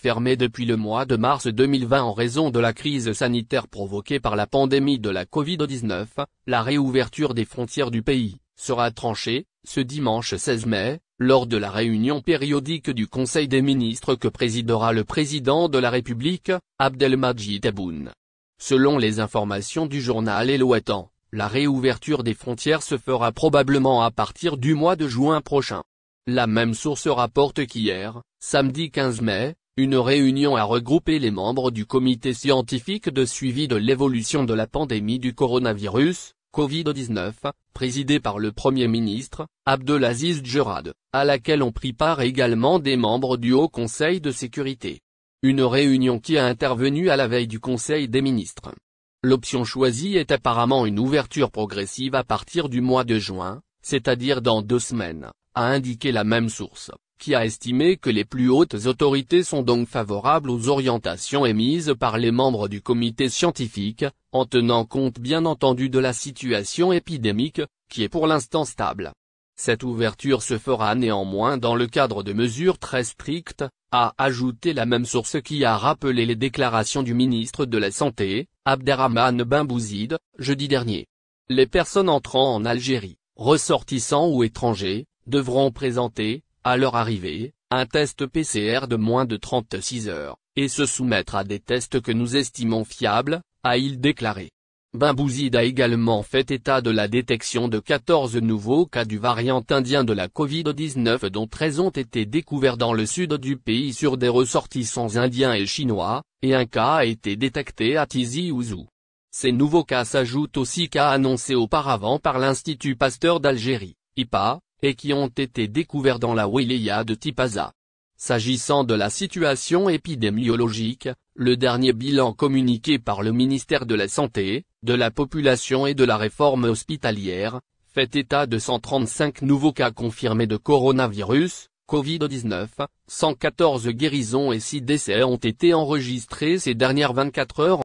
fermée depuis le mois de mars 2020 en raison de la crise sanitaire provoquée par la pandémie de la Covid-19, la réouverture des frontières du pays, sera tranchée, ce dimanche 16 mai, lors de la réunion périodique du Conseil des ministres que présidera le président de la République, Abdelmajid Tebboune. Selon les informations du journal éloitant la réouverture des frontières se fera probablement à partir du mois de juin prochain. La même source rapporte qu'hier, samedi 15 mai, une réunion a regroupé les membres du comité scientifique de suivi de l'évolution de la pandémie du coronavirus, Covid-19, présidé par le Premier ministre, Abdelaziz Djerad, à laquelle ont pris part également des membres du Haut Conseil de sécurité. Une réunion qui a intervenu à la veille du Conseil des ministres. L'option choisie est apparemment une ouverture progressive à partir du mois de juin, c'est-à-dire dans deux semaines, a indiqué la même source qui a estimé que les plus hautes autorités sont donc favorables aux orientations émises par les membres du comité scientifique, en tenant compte bien entendu de la situation épidémique, qui est pour l'instant stable. Cette ouverture se fera néanmoins dans le cadre de mesures très strictes, a ajouté la même source qui a rappelé les déclarations du ministre de la Santé, Abderrahmane Bimbouzid, ben jeudi dernier. Les personnes entrant en Algérie, ressortissants ou étrangers, devront présenter, à leur arrivée, un test PCR de moins de 36 heures, et se soumettre à des tests que nous estimons fiables, a-il déclaré. Bimbouzid a également fait état de la détection de 14 nouveaux cas du variant indien de la Covid-19 dont 13 ont été découverts dans le sud du pays sur des ressortissants indiens et chinois, et un cas a été détecté à Tizi Ouzou. Ces nouveaux cas s'ajoutent aux 6 cas annoncés auparavant par l'Institut Pasteur d'Algérie, IPA, et qui ont été découverts dans la wilaya de Tipaza. S'agissant de la situation épidémiologique, le dernier bilan communiqué par le ministère de la Santé, de la Population et de la Réforme hospitalière, fait état de 135 nouveaux cas confirmés de coronavirus, Covid-19, 114 guérisons et 6 décès ont été enregistrés ces dernières 24 heures